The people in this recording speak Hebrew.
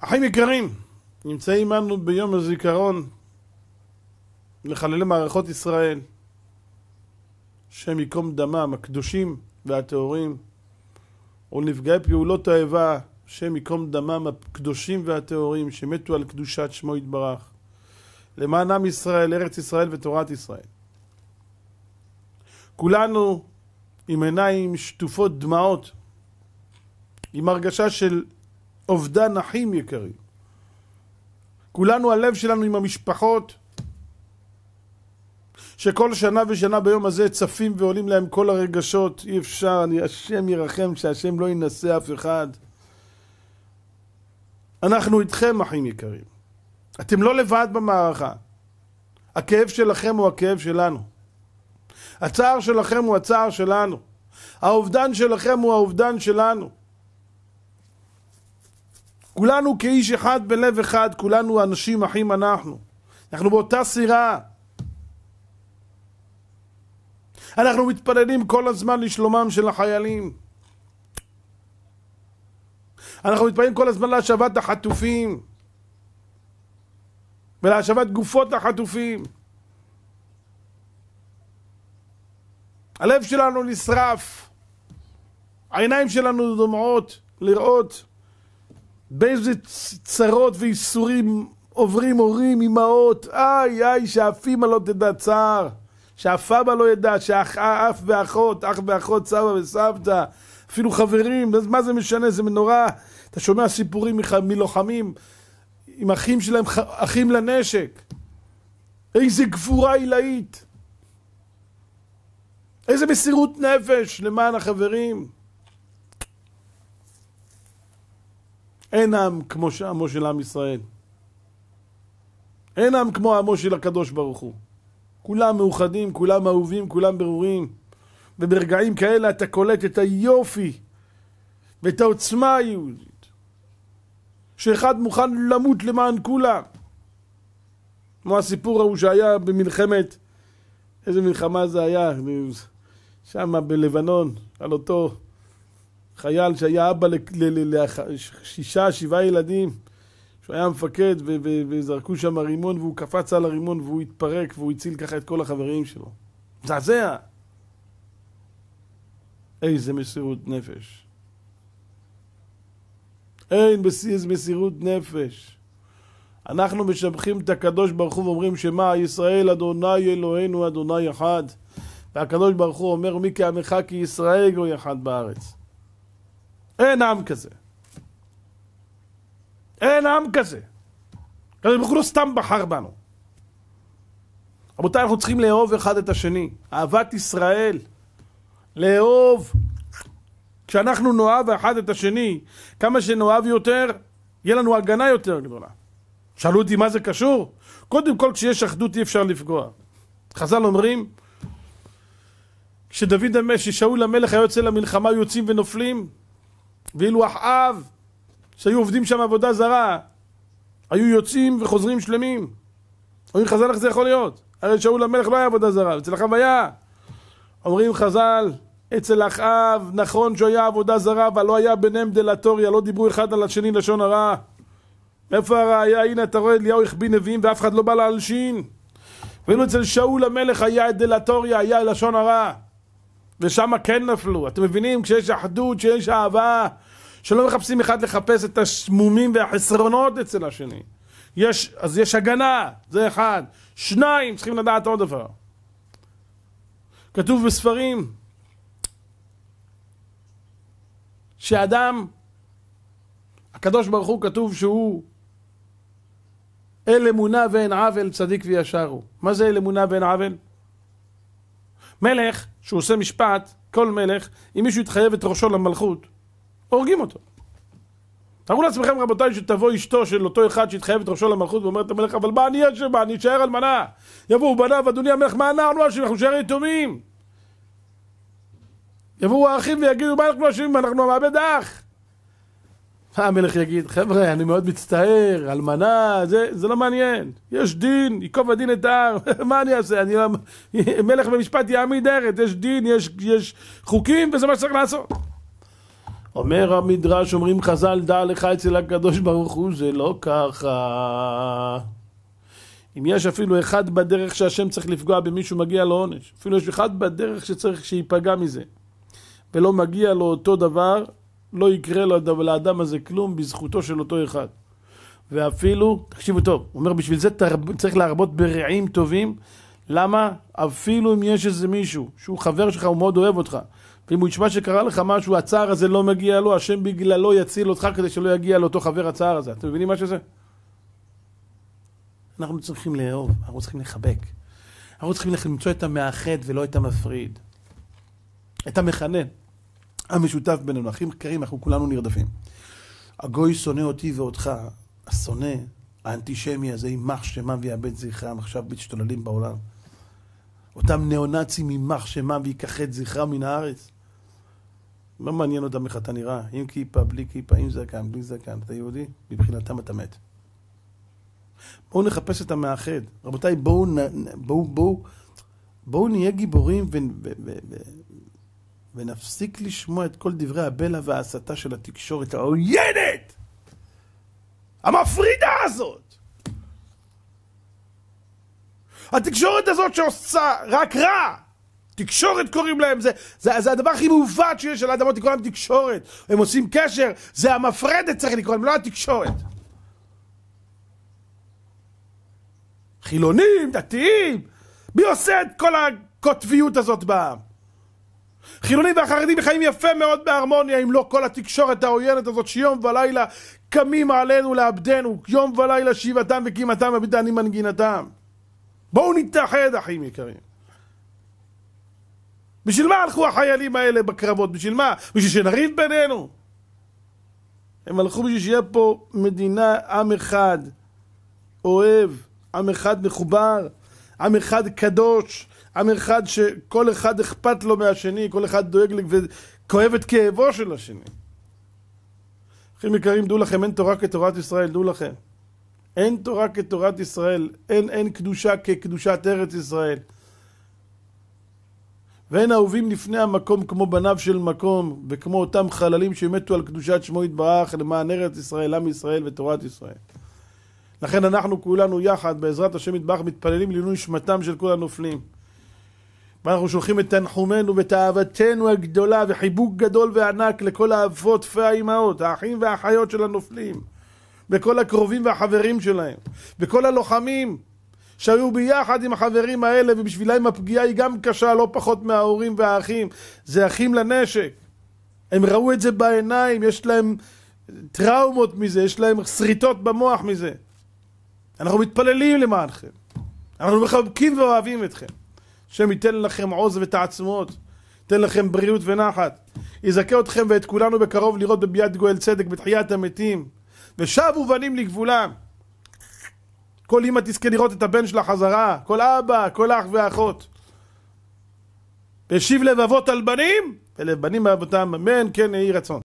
אחים יקרים, נמצאים עמנו ביום הזיכרון לחללי מערכות ישראל, שם ייקום דמם, הקדושים והטהורים, ולנפגעי פעולות האיבה, שם ייקום דמם, הקדושים והטהורים, שמתו על קדושת שמו יתברך, למען עם ישראל, ארץ ישראל ותורת ישראל. כולנו עם עיניים שטופות דמעות, עם הרגשה של אובדן אחים יקרים. כולנו, הלב שלנו עם המשפחות, שכל שנה ושנה ביום הזה צפים ועולים להם כל הרגשות, אי אפשר, אני, השם ירחם, שהשם לא ינשא אף אחד. אנחנו איתכם, אחים יקרים. אתם לא לבד במערכה. הכאב שלכם הוא הכאב שלנו. הצער שלכם הוא הצער שלנו. האובדן שלכם הוא האובדן שלנו. כולנו כאיש אחד בלב אחד, כולנו אנשים אחים אנחנו. אנחנו באותה סירה. אנחנו מתפללים כל הזמן לשלומם של החיילים. אנחנו מתפללים כל הזמן להשבת החטופים ולהשבת גופות החטופים. הלב שלנו נשרף, העיניים שלנו דומעות לראות באיזה צרות ואיסורים עוברים הורים, אימהות, איי איי, שאפימה לא תדע צער, שהפאבה לא ידע, שאף ואחות, אח ואחות, סבא וסבתא, אפילו חברים, אז מה זה משנה, זה מנורא. אתה שומע סיפורים מח... מלוחמים עם אחים שלהם, אחים לנשק. איזה גבורה עילאית. איזה מסירות נפש למען החברים. אין עם כמו עמו של עם ישראל. אין עם כמו עמו של הקדוש ברוך הוא. כולם מאוחדים, כולם אהובים, כולם ברורים. וברגעים כאלה אתה קולט את היופי ואת העוצמה היהודית. שאחד מוכן למות למען כולם. כמו הסיפור ההוא שהיה במלחמת, איזה מלחמה זה היה, שם בלבנון, על אותו חייל שהיה אבא לשישה, שבעה ילדים, שהוא היה מפקד וזרקו שם רימון והוא קפץ על הרימון והוא התפרק והוא הציל ככה את כל החברים שלו. מזעזע! איזה מסירות נפש. אין בשיא איזה מסירות נפש. אנחנו משבחים את הקדוש ברוך הוא ואומרים שמע ישראל אדוני אלוהינו אדוני אחד והקדוש ברוך הוא אומר מי כעמך כי ישראל גוי אחד בארץ אין עם כזה. אין עם כזה. כזה ברוך לא סתם בחר בנו. רבותיי, אנחנו צריכים לאהוב אחד את השני. אהבת ישראל. לאהוב. כשאנחנו נאהב אחד את השני, כמה שנאהב יותר, יהיה לנו הגנה יותר גדולה. שאלו אותי מה זה קשור? קודם כל, כשיש אחדות אי אפשר לפגוע. חז"ל אומרים, כשדוד, כששאול המלך היה יוצא למלחמה, היו יוצאים ונופלים, ואילו אחאב, שהיו עובדים שם עבודה זרה, היו יוצאים וחוזרים שלמים. אומרים חז"ל, איך זה יכול להיות? הרי שאול המלך לא היה עבודה זרה, אצל אחאב היה. אומרים חז"ל, אצל אחאב, נכון שהוא היה עבודה זרה, אבל לא היה ביניהם דלטוריה, לא דיברו אחד על השני לשון הרע. איפה הראיה? הנה אתה רואה אליהו החביא נביאים ואף אחד לא בא להלשין. ואילו אצל שאול המלך היה דלטוריה, היה לשון הרע. ושם כן נפלו. אתם מבינים? כשיש אחדות, כשיש אהבה, שלא מחפשים אחד לחפש את השמומים והחסרונות אצל השני. יש, אז יש הגנה, זה אחד. שניים, צריכים לדעת עוד דבר. כתוב בספרים שאדם, הקדוש ברוך הוא כתוב שהוא אל אמונה ואין עוול, צדיק וישר הוא. מה זה אל אמונה ואין עוול? מלך, שהוא עושה משפט, כל מלך, אם מישהו יתחייב את ראשו למלכות, הורגים אותו. תארו לעצמכם רבותיי שתבוא אשתו של אותו אחד שהתחייב את ראשו למלכות ואומרת למלך אבל מה אני אשמה? אני אשאר אלמנה. יבואו בניו אדוני המלך מה אנחנו אשמים? אנחנו נשאר יתומים. יבואו האחים ויגידו מה אנחנו אשמים? אנחנו המעבד אח. המלך יגיד, חבר'ה, אני מאוד מצטער, אלמנה, זה, זה לא מעניין. יש דין, ייקוב הדין את ההר, מה אני אעשה? אני, לא... מלך במשפט יעמיד ארץ, יש דין, יש, יש חוקים, וזה מה שצריך לעשות. אומר המדרש, אומרים חז"ל, דע לך אצל הקדוש ברוך הוא, זה לא ככה. אם יש אפילו אחד בדרך שהשם צריך לפגוע במישהו, מגיע לו עונש. אפילו יש אחד בדרך שצריך שייפגע מזה. ולא מגיע לו אותו דבר, לא יקרה לאדם הזה כלום בזכותו של אותו אחד. ואפילו, תקשיבו טוב, הוא אומר בשביל זה תרב, צריך להרבות ברעים טובים. למה? אפילו אם יש איזה מישהו שהוא חבר שלך, הוא מאוד אוהב אותך. ואם הוא ישמע שקרה לך משהו, הצער הזה לא מגיע לו, השם בגללו יציל אותך כדי שלא יגיע לאותו חבר הצער הזה. אתם מבינים מה שזה? אנחנו צריכים לאהוב, אנחנו צריכים לחבק. אנחנו צריכים למצוא את המאחד ולא את המפריד. את המכנן. המשותף בינינו. אחים יקרים, אנחנו כולנו נרדפים. הגוי שונא אותי ואותך, השונא, האנטישמי הזה, יימח שמם ויאבד זכרם, עכשיו משתוללים בעולם. אותם ניאו-נאצים יימח שמם וייכחד זכרם מן הארץ. לא מעניין אותם איך אתה נראה, עם כיפה, בלי כיפה, עם זקן, בלי זקן, אתה יהודי, מבחינתם אתה מת. בואו נחפש את המאחד. רבותיי, בואו, בואו, בואו, בואו נהיה גיבורים ו... ו, ו, ו ונפסיק לשמוע את כל דברי הבלע וההסתה של התקשורת העוינת! המפרידה הזאת! התקשורת הזאת שעושה רק רע! תקשורת קוראים להם, זה, זה, זה הדבר הכי מעוות שיש על האדמות, לקרוא להם תקשורת. הם עושים קשר, זה המפרדת צריך לקרוא להם, לא התקשורת. חילונים, דתיים, מי עושה את כל הקוטביות הזאת בעם? חילונים והחרדים חיים יפה מאוד בהרמוניה, אם לא כל התקשורת העוינת הזאת שיום ולילה קמים עלינו לעבדנו, יום ולילה שיבתם וקימתם ובדענים מנגינתם. בואו נתאחד, אחים יקרים. בשביל מה הלכו החיילים האלה בקרבות? בשביל מה? בשביל שנריב בינינו? הם הלכו בשביל שיהיה פה מדינה, עם אחד, אוהב, עם אחד מחובר. עם אחד קדוש, עם אחד שכל אחד אכפת לו מהשני, כל אחד דואג וכואב את כאבו של השני. אחים יקרים, דעו לכם, אין תורה כתורת ישראל, דעו לכם. אין תורה כתורת ישראל, אין, אין קדושה כקדושת ארץ ישראל. ואין אהובים לפני המקום כמו בניו של מקום, וכמו אותם חללים שמתו על קדושת שמו יתברך למען ארץ ישראל, עם ישראל ותורת ישראל. לכן אנחנו כולנו יחד, בעזרת השם יתברך, מתפללים לעילוי נשמתם של כל הנופלים. ואנחנו שולחים את תנחומינו ואת אהבתנו הגדולה וחיבוק גדול וענק לכל האבות והאימהות, האחים והאחיות של הנופלים, וכל הקרובים והחברים שלהם, וכל הלוחמים שהיו ביחד עם החברים האלה, ובשבילם הפגיעה היא גם קשה, לא פחות מההורים והאחים. זה אחים לנשק. הם ראו את זה בעיניים, יש להם טראומות מזה, יש להם שריטות במוח מזה. אנחנו מתפללים למענכם. אנחנו מחבקים ואוהבים אתכם. השם ייתן לכם עוז ותעצמות, ייתן לכם בריאות ונחת. יזכה אתכם ואת כולנו בקרוב לראות בביאת גואל צדק, בתחיית המתים. ושבו בנים לגבולם. כל אמא תזכה לראות את הבן שלה חזרה, כל אבא, כל אח ואחות. והשיב לבבות על בנים, ולבנים מאבותם אמן, כן יהי רצון.